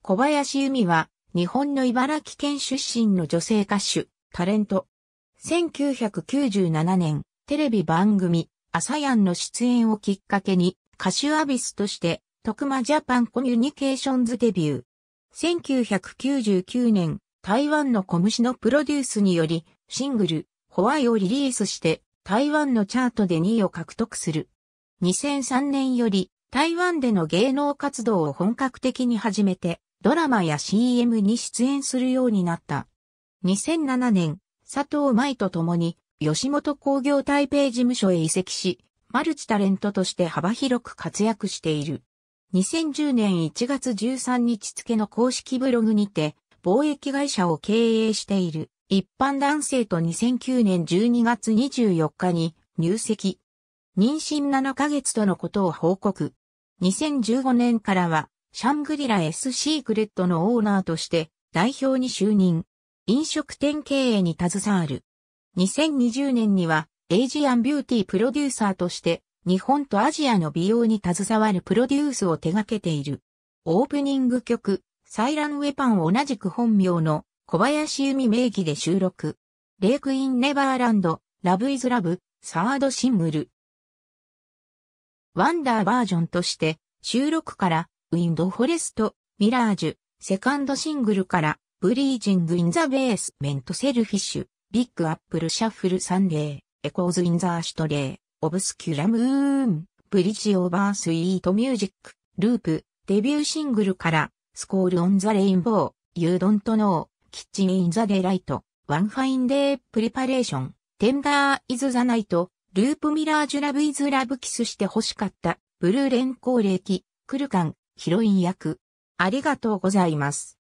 小林由美は、日本の茨城県出身の女性歌手、タレント。1997年、テレビ番組、アサヤンの出演をきっかけに、歌手アビスとして、徳間ジャパンコミュニケーションズデビュー。1999年、台湾の小虫のプロデュースにより、シングル、ホワイをリリースして、台湾のチャートで2位を獲得する。2003年より、台湾での芸能活動を本格的に始めて、ドラマや CM に出演するようになった。2007年、佐藤舞と共に、吉本工業台北事務所へ移籍し、マルチタレントとして幅広く活躍している。2010年1月13日付の公式ブログにて、貿易会社を経営している一般男性と2009年12月24日に入籍。妊娠7ヶ月とのことを報告。2015年からはシャングリラ S シークレットのオーナーとして代表に就任。飲食店経営に携わる。2020年にはエイジアンビューティープロデューサーとして日本とアジアの美容に携わるプロデュースを手掛けている。オープニング曲、サイランウェパンを同じく本名の小林由美名義で収録。レイクインネバーランド、ラブイズラブ、サードシングル。ワンダーバージョンとして収録からウィンドフォレスト、ミラージュ、セカンドシングルから、ブリージング・イン・ザ・ベースメント・セルフィッシュ、ビッグ・アップル・シャッフル・サンデー、エコーズ・イン・ザ・ーシュトレー、オブスキュラ・ムーン、ブリッジ・オーバー・スイート・ミュージック、ループ、デビューシングルから、スコール・オン・ザ・レインボー、ユー・ドント・ノー、キッチン・イン・ザ・デ・ライト、ワン・ファイン・デー・プリパレーション、テンダー・イズ・ザ・ナイト、ループ・ミラージュ・ラブ・イズ・ラブ・キスして欲しかった、ブルーレン・コー齢キ、クルカン、ヒロイン役。ありがとうございます。